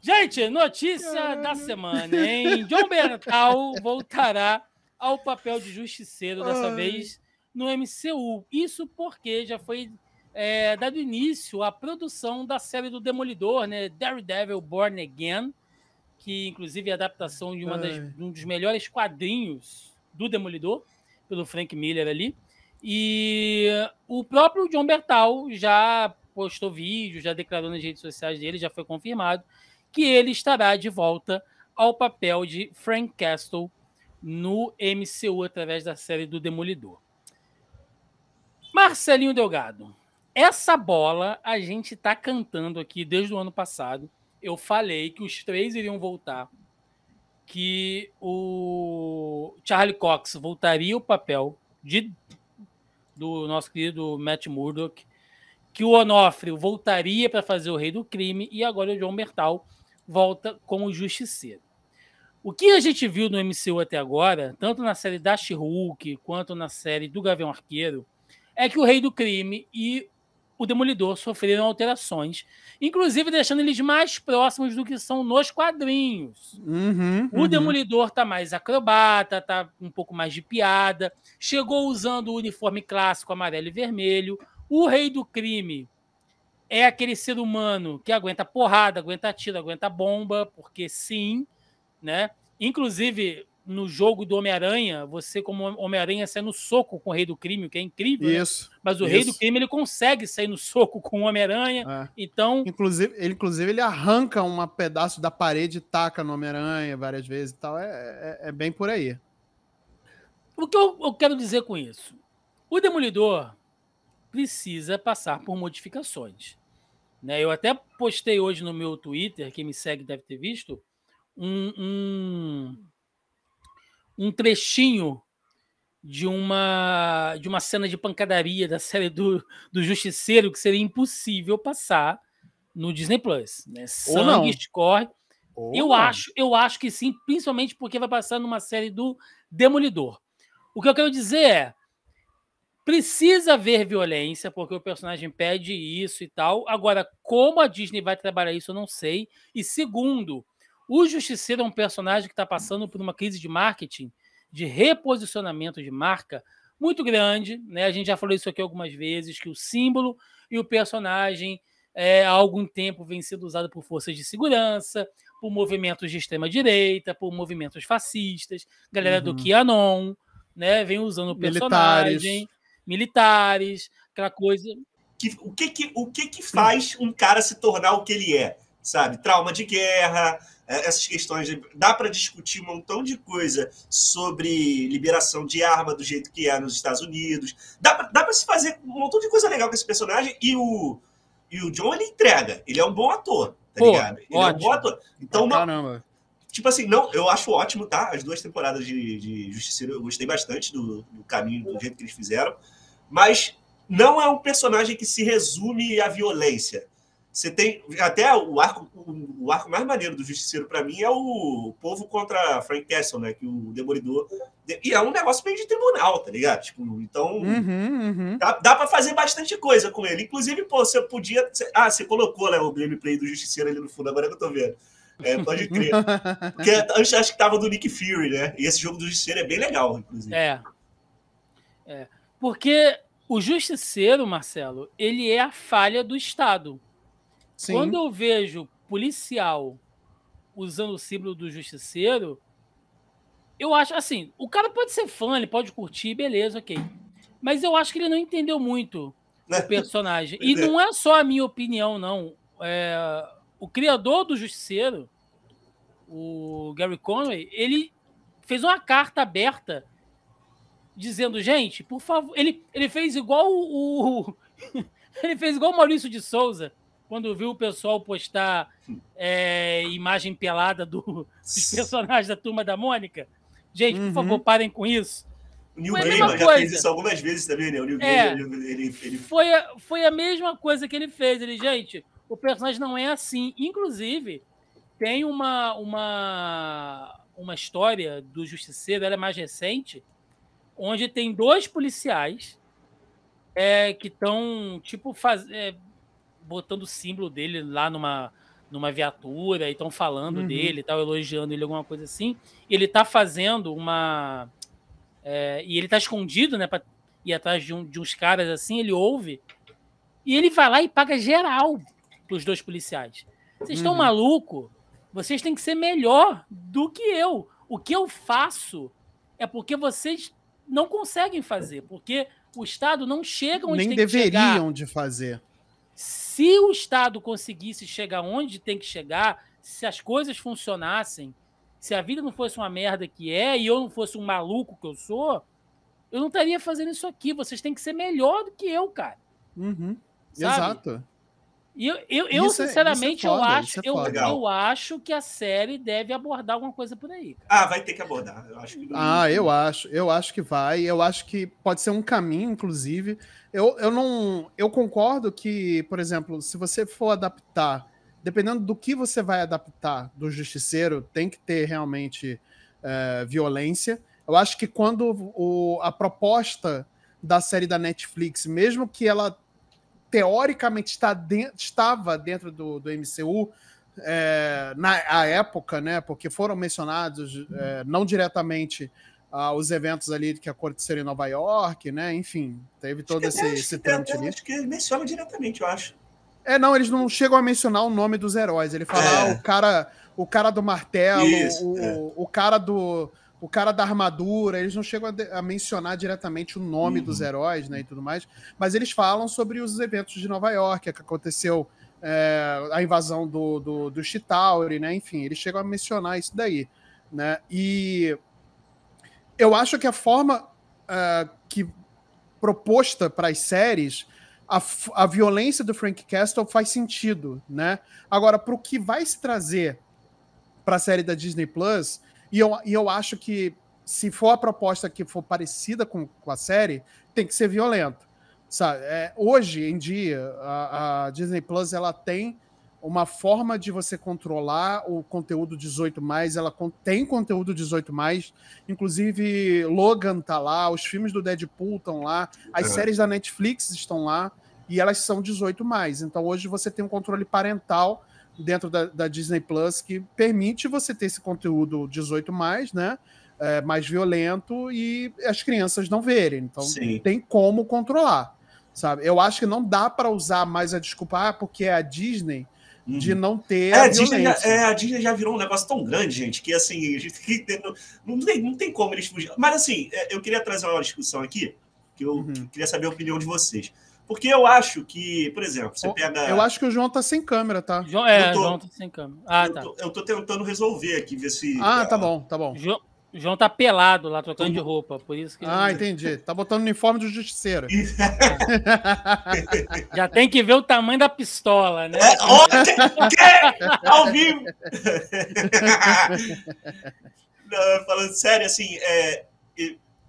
Gente, notícia Caramba. da semana, hein? John Bertal voltará ao papel de justiceiro, dessa Ai. vez no MCU. Isso porque já foi é, dado início à produção da série do Demolidor, né? Daredevil Born Again, que inclusive é a adaptação de, das, de um dos melhores quadrinhos do Demolidor, pelo Frank Miller ali. E o próprio John Bertal já postou vídeo, já declarou nas redes sociais dele, já foi confirmado que ele estará de volta ao papel de Frank Castle no MCU através da série do Demolidor. Marcelinho Delgado, essa bola a gente está cantando aqui desde o ano passado. Eu falei que os três iriam voltar, que o Charlie Cox voltaria o papel de, do nosso querido Matt Murdock, que o Onofrio voltaria para fazer o Rei do Crime e agora o John Bertal volta com o Justiceiro. O que a gente viu no MCU até agora, tanto na série da She-Hulk quanto na série do Gavião Arqueiro, é que o Rei do Crime e o Demolidor sofreram alterações, inclusive deixando eles mais próximos do que são nos quadrinhos. Uhum, o uhum. Demolidor tá mais acrobata, tá um pouco mais de piada, chegou usando o uniforme clássico amarelo e vermelho. O Rei do Crime é aquele ser humano que aguenta porrada, aguenta tiro, aguenta bomba, porque sim, né? Inclusive, no jogo do Homem-Aranha, você, como Homem-Aranha, sai no soco com o Rei do Crime, o que é incrível. Né? Isso. Né? Mas o isso. Rei do Crime ele consegue sair no soco com o Homem-Aranha. É. Então. Inclusive ele, inclusive, ele arranca um pedaço da parede e taca no Homem-Aranha várias vezes e tal. É, é, é, é bem por aí. O que eu, eu quero dizer com isso? O Demolidor precisa passar por modificações. Né? Eu até postei hoje no meu Twitter, quem me segue deve ter visto, um, um, um trechinho de uma de uma cena de pancadaria da série do, do Justiceiro que seria impossível passar no Disney Plus, né? Sangue não. escorre. eu acho, eu acho que sim, principalmente porque vai passar numa série do Demolidor. O que eu quero dizer é, Precisa haver violência, porque o personagem pede isso e tal. Agora, como a Disney vai trabalhar isso, eu não sei. E segundo, o Justiceiro é um personagem que está passando por uma crise de marketing, de reposicionamento de marca muito grande. Né? A gente já falou isso aqui algumas vezes, que o símbolo e o personagem é, há algum tempo vem sendo usado por forças de segurança, por movimentos de extrema-direita, por movimentos fascistas, galera uhum. do Kianon. né? Vem usando o personagem. Militares militares, aquela coisa. Que, o que que, o que que faz um cara se tornar o que ele é? Sabe? Trauma de guerra, é, essas questões. De... Dá para discutir um montão de coisa sobre liberação de arma do jeito que é nos Estados Unidos. Dá para se fazer um montão de coisa legal com esse personagem e o, e o John ele entrega. Ele é um bom ator, tá Pô, ligado? Ele ótimo. é um bom ator. Então, não, Tipo assim, não, eu acho ótimo, tá? As duas temporadas de, de Justiceiro, eu gostei bastante do, do caminho, do jeito que eles fizeram. Mas não é um personagem que se resume à violência. Você tem até o arco, o arco mais maneiro do Justiceiro para mim é o povo contra Frank Castle, né? Que o Demolidor e é um negócio bem de tribunal, tá ligado? Tipo, então uhum, uhum. dá, dá para fazer bastante coisa com ele. Inclusive, pô, você podia, ah, você colocou né, o gameplay do Justiceiro ali no fundo agora que eu tô vendo. É, pode crer. Porque antes acho que tava do Nick Fury, né? E esse jogo do Justiceiro é bem legal, inclusive. É. É. Porque o justiceiro, Marcelo, ele é a falha do Estado. Sim. Quando eu vejo policial usando o símbolo do justiceiro, eu acho assim, o cara pode ser fã, ele pode curtir, beleza, ok. Mas eu acho que ele não entendeu muito né? o personagem. e não é. é só a minha opinião, não. É, o criador do Justiceiro, o Gary Conway, ele fez uma carta aberta dizendo, gente, por favor. Ele, ele fez igual o. ele fez igual o Maurício de Souza, quando viu o pessoal postar é, imagem pelada do, dos personagens da turma da Mônica. Gente, uhum. por favor, uhum. parem com isso. O Neil Gaiman já fez isso algumas vezes também, né? O Neil é, Gaiman, ele, ele... Foi, a, foi a mesma coisa que ele fez. Ele, gente, o personagem não é assim. Inclusive, tem uma, uma, uma história do Justiceiro, ela é mais recente, onde tem dois policiais é, que estão, tipo, faz, é, botando o símbolo dele lá numa, numa viatura e estão falando uhum. dele, tal, elogiando ele, alguma coisa assim. Ele está fazendo uma. É, e ele está escondido, né, para ir atrás de, um, de uns caras assim, ele ouve. E ele vai lá e paga geral pros dois policiais. Vocês estão uhum. maluco? Vocês têm que ser melhor do que eu. O que eu faço é porque vocês não conseguem fazer, porque o Estado não chega onde Nem deveriam de fazer. Se o Estado conseguisse chegar onde tem que chegar, se as coisas funcionassem, se a vida não fosse uma merda que é e eu não fosse um maluco que eu sou, eu não estaria fazendo isso aqui. Vocês têm que ser melhor do que eu, cara. Uhum. Exato. E eu, eu, eu é, é sinceramente, é, é foda, eu, acho, é eu, eu, acho que a série deve abordar alguma coisa por aí. Cara. Ah, vai ter que abordar. Eu acho que ah, eu acho. Eu acho que vai. Eu acho que pode ser um caminho, inclusive. Eu, eu não. Eu concordo que, por exemplo, se você for adaptar, dependendo do que você vai adaptar do Justiceiro, tem que ter realmente eh, violência. Eu acho que quando o, a proposta da série da Netflix, mesmo que ela teoricamente está dentro, estava dentro do, do MCU é, na época, né? Porque foram mencionados é, não diretamente ah, os eventos ali que aconteceram em Nova York, né? Enfim, teve todo acho esse, esse trâmite ali. Acho que eles mencionam diretamente, eu acho. É, não, eles não chegam a mencionar o nome dos heróis. Ele fala, é. ah, o cara, o cara do martelo, Isso, o, é. o cara do o cara da armadura, eles não chegam a, a mencionar diretamente o nome uhum. dos heróis, né, e tudo mais, mas eles falam sobre os eventos de Nova York, é, que aconteceu é, a invasão do, do, do Chitauri, né, enfim, eles chegam a mencionar isso daí, né, e eu acho que a forma uh, que proposta para as séries, a, a violência do Frank Castle faz sentido, né, agora, para o que vai se trazer para a série da Disney+, Plus, e eu, e eu acho que se for a proposta que for parecida com, com a série, tem que ser violento. Sabe? É, hoje em dia, a, a, Disney Plus ela tem uma forma de você controlar o conteúdo 18 mais, ela tem conteúdo 18 mais, inclusive Logan tá lá, os filmes do Deadpool estão lá, as é. séries da Netflix estão lá e elas são 18 mais. Então hoje você tem um controle parental dentro da, da, Disney Plus que permite você ter esse conteúdo 18 mais, né? É, mais violento e as crianças não verem. Então Sim. tem como controlar, sabe? Eu acho que não dá para usar mais a desculpa ah, porque é a Disney uhum. de não ter. É a, Disney já, é, a Disney já virou um negócio tão grande, gente, que assim, a gente tem, não, tem, não tem como eles fugir. Mas assim, é, eu queria trazer uma discussão aqui, que eu uhum. queria saber a opinião de vocês. Porque eu acho que, por exemplo, você pega. Eu acho que o João tá sem câmera, tá? João, é, tô, João tá sem câmera. Ah, eu, tá. tô, eu tô tentando resolver aqui, ver se. Ah, tá bom, tá bom. João... João tá pelado lá, trocando de roupa, por isso que... Ah, entendi. Tá botando uniforme de justiceira. Já tem que ver o tamanho da pistola, né? É, Ao vivo! Não, falando sério, assim, é,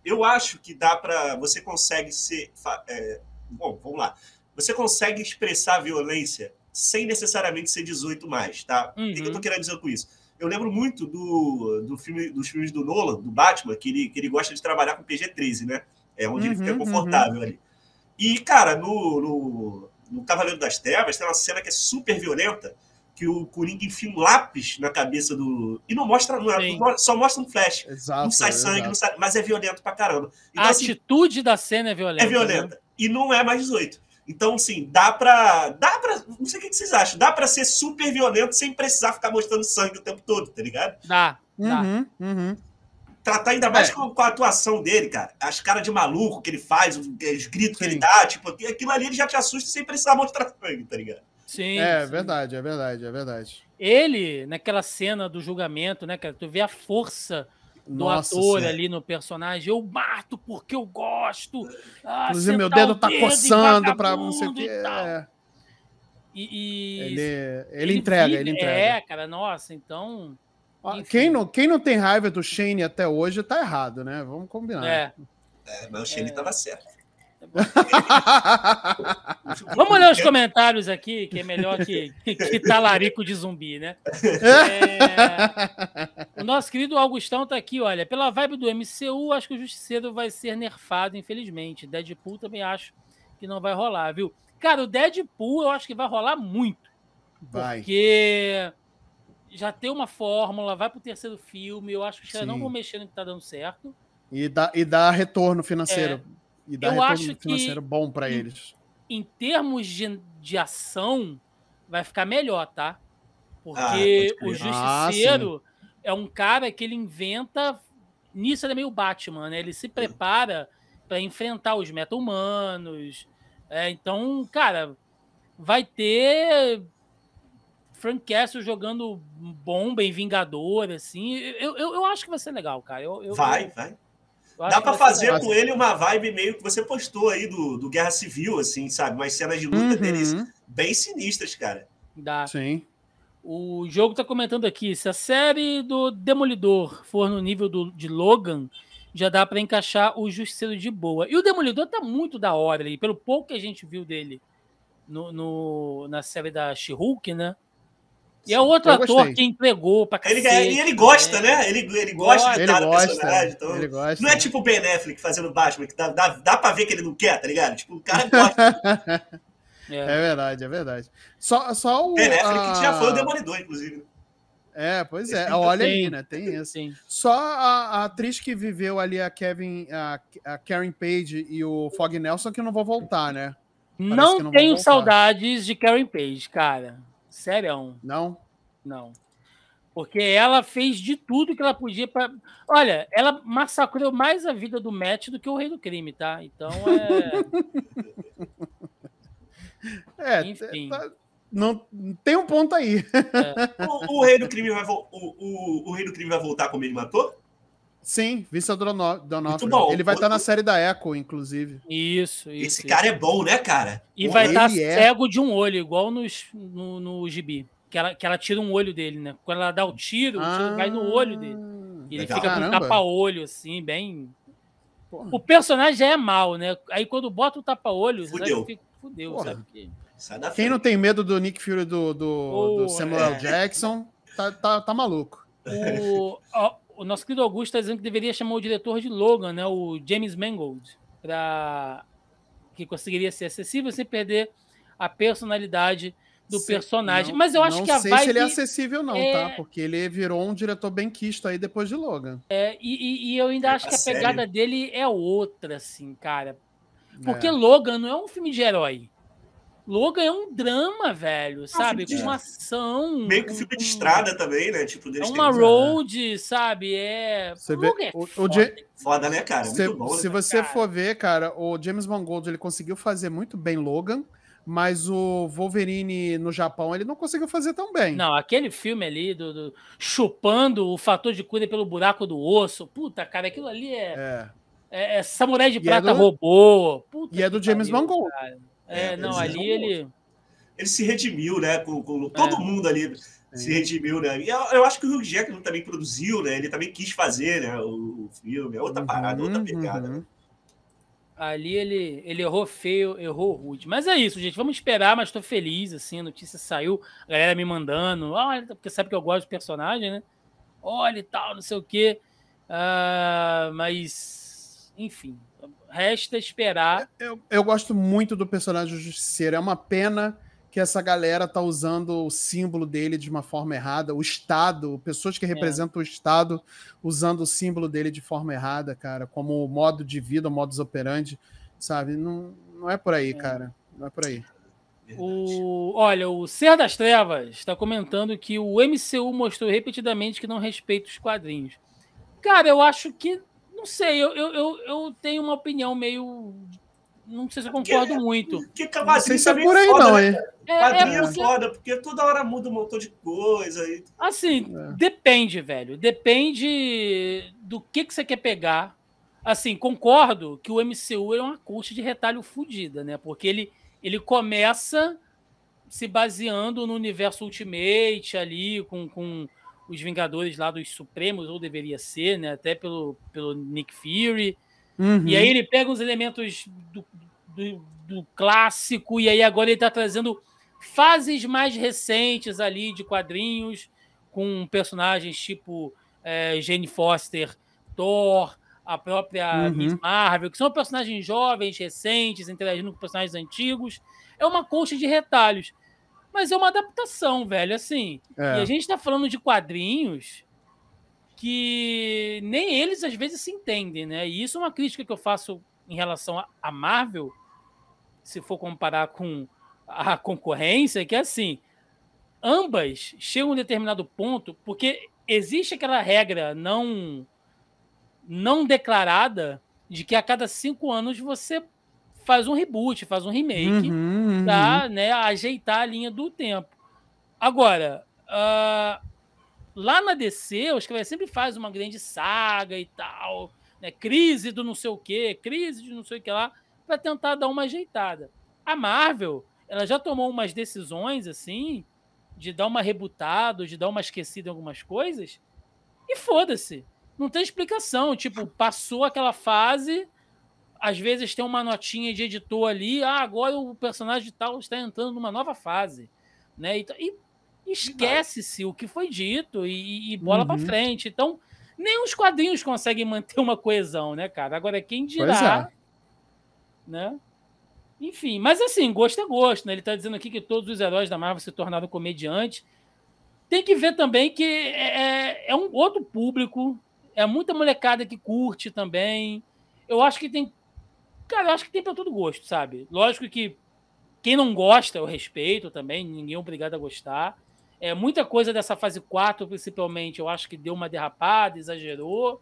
eu acho que dá para Você consegue ser, é, Bom, vamos lá. Você consegue expressar a violência sem necessariamente ser 18 mais, tá? Uhum. O que eu tô uhum. querendo dizer com isso? Eu lembro muito do, do filme, dos filmes do Nolan, do Batman, que ele, que ele gosta de trabalhar com PG-13, né? É onde uhum, ele fica uhum, confortável uhum. ali. E, cara, no, no, no, Cavaleiro das Trevas tem uma cena que é super violenta, que o Coringa enfia um lápis na cabeça do... E não mostra, não, é, só mostra um flash. Exato, não sai sangue, não sai, mas é violento pra caramba. Então, a assim, atitude da cena é violenta. É violenta e não é mais 18. Então, sim, dá pra. Dá para Não sei o que vocês acham. Dá pra ser super violento sem precisar ficar mostrando sangue o tempo todo, tá ligado? Dá. dá. Uhum, uhum. Tratar ainda mais é. com, com, a atuação dele, cara. As caras de maluco que ele faz, os, os gritos sim. que ele dá, tipo, aquilo ali ele já te assusta sem precisar mostrar sangue, tá ligado? Sim. É sim. verdade, é verdade, é verdade. Ele, naquela cena do julgamento, né, cara, tu vê a força no Nossa ator senhora. ali, no personagem. Eu mato porque eu gosto. Ah, Inclusive, meu dedo tá dedo coçando pra não sei o que. É. E, e, ele, ele, ele entrega, vive, ele entrega. É, cara, nossa, então. Quem não, quem não tem raiva do Shane até hoje tá errado, né? Vamos combinar. É. É, mas o Shane é. tava certo. Vamos ler os comentários aqui, que é melhor que, que talarico de zumbi, né? É, o nosso querido Augustão tá aqui, olha. Pela vibe do MCU, acho que o Justiceiro vai ser nerfado, infelizmente. Deadpool também acho que não vai rolar, viu? Cara, o Deadpool eu acho que vai rolar muito. Vai. Porque já tem uma fórmula, vai pro terceiro filme. Eu acho que os caras não vão mexer no que tá dando certo. E dá, e dá retorno financeiro. É e dar eu acho financeiro que, bom para eles. Em termos de, de ação, vai ficar melhor, tá? Porque ah, o Justiceiro ah, é um cara que ele inventa. Nisso ele é meio Batman, né? Ele se prepara para enfrentar os meta-humanos. É, então, cara, vai ter Frank Castle jogando bomba em Vingador, assim. Eu, eu, eu acho que vai ser legal, cara. Eu, eu vai, eu... vai. Dá para fazer com ele uma vibe meio que você postou aí do, do Guerra Civil, assim, sabe? Umas cenas de luta uhum. deles bem sinistras, cara. Dá. Sim. O jogo tá comentando aqui, se a série do Demolidor for no nível do, de Logan, já dá para encaixar o Justiceiro de boa. E o Demolidor tá muito da hora ali, pelo pouco que a gente viu dele no, no na série da She-Hulk, né? E é outro eu ator gostei. que entregou pra cacete. Ele, ele gosta, é. né? Ele, ele gosta, gosta de estar no personagem. Então, ele gosta. Não é tipo o Ben Affleck fazendo Batman, que dá, dá, dá pra ver que ele não quer, tá ligado? Tipo, o cara gosta. é. é. verdade, é verdade. Só, só o. Ben Affleck a... já foi o Demolidor, inclusive. Né? É, pois é. Olha aí, né? Tem isso. Sim. Só a, a, atriz que viveu ali a Kevin, a, a Karen Page e o Fog Nelson que não vou voltar, né? não, não tenho saudades de Karen Page, cara. Sério? Não? Não. Porque ela fez de tudo que ela podia para. Olha, ela massacrou mais a vida do Matt do que o Rei do Crime, tá? Então é. é, Enfim. Tá... Não, tem um ponto aí. É. O, o, Rei do Crime vai vo... o, o, o Rei do Crime vai voltar como ele matou? Sim, Vincent D'Onofrio. Bom. Ele vai estar tá na série da Echo, inclusive. Isso, isso. Esse isso. cara é bom, né, cara? E vai estar tá é... cego de um olho, igual nos, no, no gibi. Que ela, que ela tira um olho dele, né? Quando ela dá o tiro, ah, o tiro vai no olho dele. E ele fica com um tapa-olho, assim, bem... Porra. O personagem já é mal, né? Aí quando bota o tapa-olho... Né, fudeu. Fica... Fudeu, Porra. sabe? Quem não tem medo do Nick Fury do, do, do Samuel é. Jackson, tá, tá, tá maluco. O, o nosso querido Augusto está dizendo que deveria chamar o diretor de Logan, né, o James Mangold, para que conseguiria ser acessível sem perder a personalidade do Sim, personagem. Não, Mas eu acho que a vibe... Não sei se ele é acessível não, é... tá? Porque ele virou um diretor quisto aí depois de Logan. É, e, e, e eu ainda é, acho que a sério? pegada dele é outra, assim, cara. É. Porque Logan não é um filme de herói. Logan é um drama, velho, sabe? Com uma ação. Meio que um, fica de estrada também, né? Tipo, é uma road, sabe? É. Você vê, é o, foda. O J... foda, né, cara? bom, né, se né, você cara? for ver, cara, o James Mangold ele conseguiu fazer muito bem Logan. Mas o Wolverine no Japão ele não conseguiu fazer tão bem. Não, aquele filme ali do, do chupando o fator de cura pelo buraco do osso. Puta, cara, aquilo ali é. é. é, é samurai de e é Prata é do... Robô. Puta e é do James pariu, Mangold. Cara. É, é, não, ali ele. Ele se redimiu, né? Com, com todo é. mundo ali se redimiu, né? E eu, eu acho que o Hugh Jackman também produziu, né? Ele também quis fazer, né? O, o filme, é outra uhum, parada, outra pegada. Uhum. Né? Ali ele, ele errou feio, errou rude. Mas é isso, gente. Vamos esperar, mas estou feliz, assim. A notícia saiu, a galera me mandando. Ah, olha, porque sabe que eu gosto do personagem, né? Olha e tal, não sei o quê. Uh, mas, enfim, Resta esperar. É, eu, eu gosto muito do personagem do Justiceiro. É uma pena que essa galera tá usando o símbolo dele de uma forma errada, o Estado, pessoas que é. representam é. o Estado usando o símbolo dele de forma errada, cara, como modo de vida, modus operandi, sabe? Não, não é por aí, é. cara. Não é por aí. O, olha, o Ser das Trevas está comentando que o MCU mostrou repetidamente que não respeita os quadrinhos. Cara, eu acho que não sei, eu, eu, eu, eu tenho uma opinião meio não sei se eu concordo porque, muito. Que camadinha isso é por aí, foda, não, né, hein? Né? É, é, é porque... foda, porque toda hora muda um montão de coisa. E... Assim, é. depende, velho. Depende do que, que você quer pegar. Assim, concordo que o MCU é uma coxa de retalho fodida, né? Porque ele, ele começa se baseando no universo Ultimate ali, com, com os Vingadores lá dos Supremos, ou deveria ser, né? Até pelo, pelo Nick Fury. Uhum. E aí uhum. ele pega uns elementos do, do, do, clássico, e aí agora ele está trazendo fases mais recentes ali de quadrinhos, com personagens tipo é, Jane Foster, Thor, a própria uhum. Miss Marvel, que são personagens jovens, recentes, interagindo com personagens antigos. É uma colcha de retalhos mas é uma adaptação, velho. Assim, é. e a gente tá falando de quadrinhos que nem eles às vezes se entendem, né? E isso é uma crítica que eu faço em relação a Marvel, se for comparar com a concorrência, que é assim, ambas chegam a um determinado ponto, porque existe aquela regra não não declarada de que a cada cinco anos você faz um reboot, faz um remake, uhum, tá? Né, ajeitar a linha do tempo. Agora, uh, lá na DC, que ela sempre faz uma grande saga e tal, né? Crise do não sei o quê, crise de não sei o que lá, para tentar dar uma ajeitada. A Marvel, ela já tomou umas decisões assim, de dar uma rebutada, de dar uma esquecida em algumas coisas, e foda-se. Não tem explicação. Tipo, passou aquela fase às vezes tem uma notinha de editor ali, ah, agora o personagem tal está entrando numa nova fase, né? E, e esquece-se o que foi dito e, e bola uhum. para frente. Então, nem os quadrinhos conseguem manter uma coesão, né, cara? Agora quem dirá, é. né? Enfim, mas assim, gosto é gosto, né? Ele está dizendo aqui que todos os heróis da Marvel se tornaram comediantes. Tem que ver também que é, é, é um outro público, é muita molecada que curte também. Eu acho que tem Cara, eu acho que tem para todo gosto, sabe? Lógico que quem não gosta, eu respeito também, ninguém é obrigado a gostar. É, muita coisa dessa fase 4, principalmente, eu acho que deu uma derrapada, exagerou.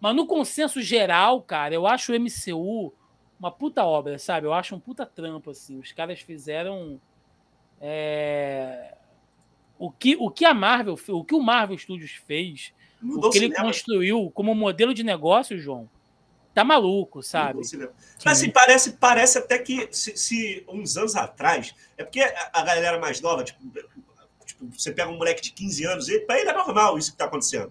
Mas no consenso geral, cara, eu acho o MCU uma puta obra, sabe? Eu acho um puta trampo, assim. Os caras fizeram. É... O, que, o que a Marvel, o que o Marvel Studios fez, Mudou o que ele cinema. construiu como modelo de negócio, João, tá maluco, sabe? Mas assim, parece, parece até que se, se, uns anos atrás, é porque a galera mais nova, tipo, tipo, você pega um moleque de 15 anos, ele, pra ele é normal isso que tá acontecendo.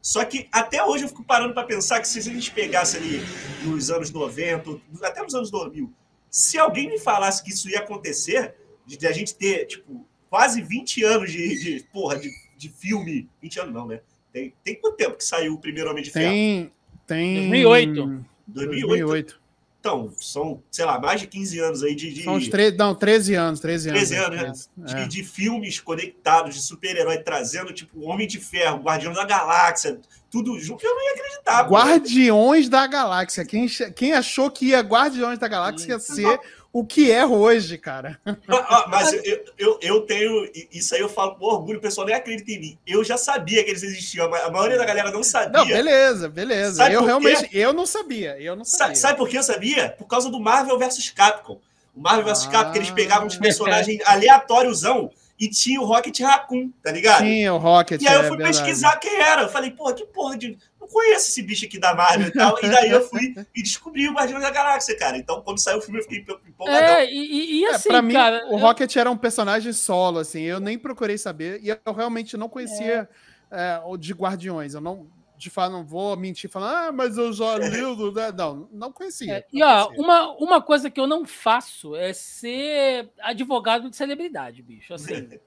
Só que até hoje eu fico parando para pensar que se a gente pegasse ali nos anos 90, até nos anos 2000, se alguém me falasse que isso ia acontecer, de, a gente ter, tipo, quase 20 anos de, de porra, de, de filme. 20 anos não, né? Tem, tem quanto tempo que saiu o primeiro Homem de Ferro? Tem, tem. 2008. 2008. Então, são, sei lá, mais de 15 anos aí de. de... São uns tre... Não, 13 anos, 13 anos. 13 né? anos, né? De, é. de filmes conectados, de super-herói, trazendo, tipo, Homem de Ferro, Guardião da Galáxia, tudo junto, eu não ia acreditar. Guardiões da Galáxia. Quem, quem achou que ia Guardiões da Galáxia ia ser o que é hoje, cara. Ah, mas eu, eu, eu, tenho. Isso aí eu falo com orgulho, o pessoal nem acredita em mim. Eu já sabia que eles existiam, a maioria da galera não sabia. Não, beleza, beleza. Sabe eu realmente. Eu não sabia. Eu não sabia. Sabe, sabe, por que eu sabia? Por causa do Marvel vs Capcom. O Marvel vs ah, Capcom, que eles ah. pegavam os personagens aleatóriosão e tinha o Rocket Raccoon, tá ligado? Tinha o Rocket E aí eu é fui é, pesquisar verdade. quem era. Eu falei, porra, que porra de não conheço esse bicho aqui da Marvel e tal. E daí eu fui e descobri o Guardiões da Galáxia, cara. Então, quando saiu o filme, eu fiquei empolgadão. É, e, e é, assim, é, pra cara, mim, o Rocket era um personagem solo, assim. Eu nem procurei saber. E eu realmente não conhecia é. É, de Guardiões. Eu não... De falar não vou mentir falando, ah, mas eu já li. Né? Não, não conhecia. É, e ó, uma, uma coisa que eu não faço é ser advogado de celebridade, bicho. Assim,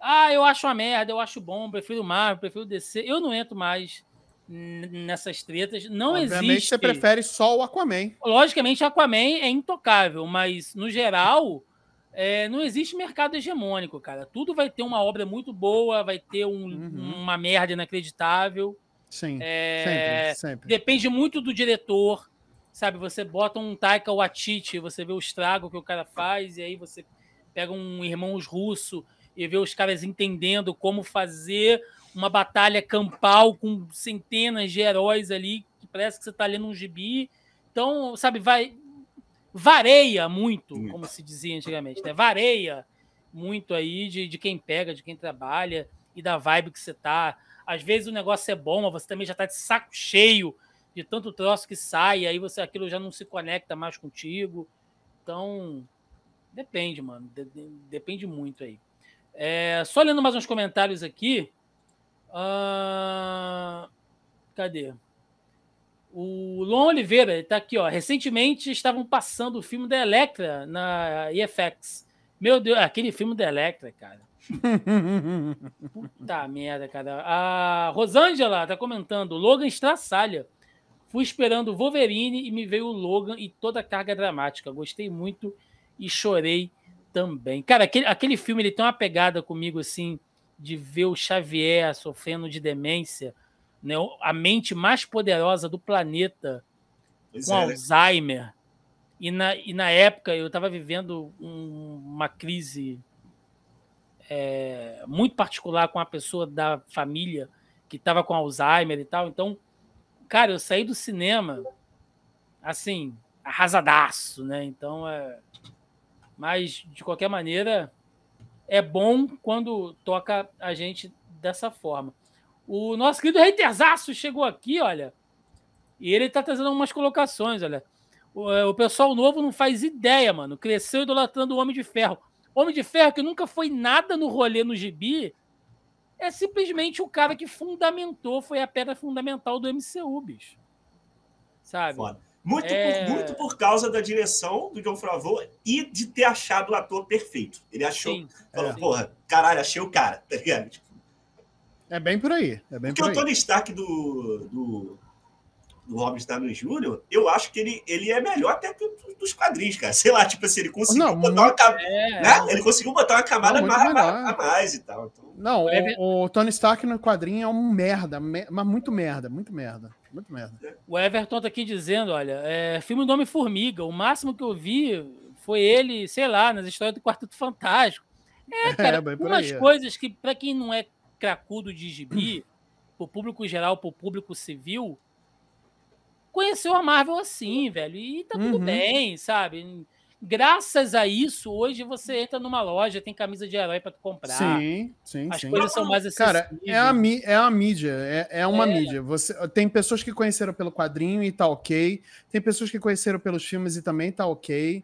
ah, eu acho uma merda, eu acho bom, prefiro Marvel, prefiro DC. Eu não entro mais nessas tretas. Não Obviamente existe. você prefere só o Aquaman. Logicamente, Aquaman é intocável, mas no geral. É, não existe mercado hegemônico, cara. Tudo vai ter uma obra muito boa, vai ter um, uhum. uma merda inacreditável. Sim, é, sempre, sempre. Depende muito do diretor, sabe? Você bota um Taika Waititi, você vê o estrago que o cara faz, e aí você pega um Irmãos Russo e vê os caras entendendo como fazer uma batalha campal com centenas de heróis ali, que parece que você está lendo um gibi. Então, sabe, vai vareia muito, hum. como se dizia antigamente, né? Vareia muito aí de, de quem pega, de quem trabalha e da vibe que você tá. Às vezes o negócio é bom, mas você também já tá de saco cheio de tanto troço que sai, aí você aquilo já não se conecta mais contigo. Então, depende, mano. De, de, depende muito aí. É, só lendo mais uns comentários aqui, ah, cadê? O Luan Oliveira está aqui, ó. Recentemente estavam passando o filme da Electra na EFX. Meu Deus, aquele filme da Electra, cara. Puta merda, cara. A Rosângela está comentando: Logan estraçalha. Fui esperando o Wolverine e me veio o Logan e toda a carga dramática. Gostei muito e chorei também. Cara, aquele, aquele filme ele tem uma pegada comigo assim de ver o Xavier sofrendo de demência, né? a mente mais poderosa do planeta, pois com é, né? Alzheimer. Né? E, na, e na época eu estava vivendo um, uma crise é, muito particular com a pessoa da família que estava com Alzheimer e tal. Então, cara, eu saí do cinema assim, arrasadaço, né? Então, é... mas de qualquer maneira, é bom quando toca a gente dessa forma. O nosso querido Reiterzaço chegou aqui, olha. E ele tá trazendo algumas colocações, olha. O, é, o, pessoal novo não faz ideia, mano. Cresceu idolatrando o Homem de Ferro. Homem de Ferro, que nunca foi nada no rolê no gibi, é simplesmente o cara que fundamentou, foi a pedra fundamental do MCU, bicho. Sabe? Foda. Muito, é... por, muito por causa da direção do John Favreau e de ter achado o ator perfeito. Ele achou. Sim, falou, é, porra, caralho, achei o cara, tá ligado? é bem por aí. É bem Porque por aí. o Tony Stark do, do, do Robert Downey Jr., eu acho que ele, ele é melhor até que dos quadrinhos, cara. Sei lá, tipo assim, ele conseguiu não, botar uma camada. É, né? Ele conseguiu botar uma camada não, mais, a mais e tal. Então... Não, é o, o, Tony Stark no quadrinho é um merda, me, mas muito merda, muito merda. Muito merda. O Everton tá aqui dizendo: olha, é, filme do Homem-Formiga. O máximo que eu vi foi ele, sei lá, nas histórias do Quarteto Fantástico. É, é cara, é, umas coisas que, para quem não é cracudo de gibi, pro público geral, pro público civil, conheceu a Marvel assim, uhum. velho. E tá tudo uhum. bem, sabe? Graças a isso, hoje você entra numa loja, tem camisa de herói para tu comprar. Sim, sim, As sim. coisas são mais acessíveis. Cara, é a, é a mídia, é, é uma é. mídia. Você Tem pessoas que conheceram pelo quadrinho e tá ok. Tem pessoas que conheceram pelos filmes e também tá ok.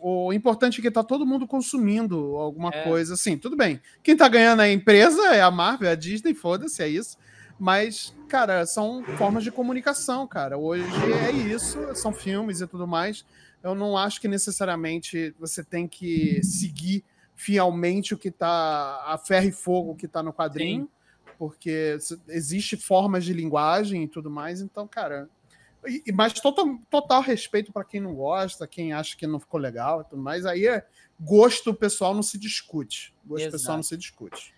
O importante é que tá todo mundo consumindo alguma é. coisa. Assim, tudo bem. Quem tá ganhando é a empresa, é a Marvel, é a Disney, foda-se, é isso. Mas, cara, são formas de comunicação, cara. Hoje é isso, são filmes e tudo mais. Eu não acho que necessariamente você tem que seguir fielmente o que tá a ferro e fogo que tá no quadrinho, Sim. porque existe formas de linguagem e tudo mais. Então, cara, e, mas total, total respeito para quem não gosta, quem acha que não ficou legal e tudo mais. Aí é gosto pessoal não se discute. Gosto Exato. pessoal não se discute.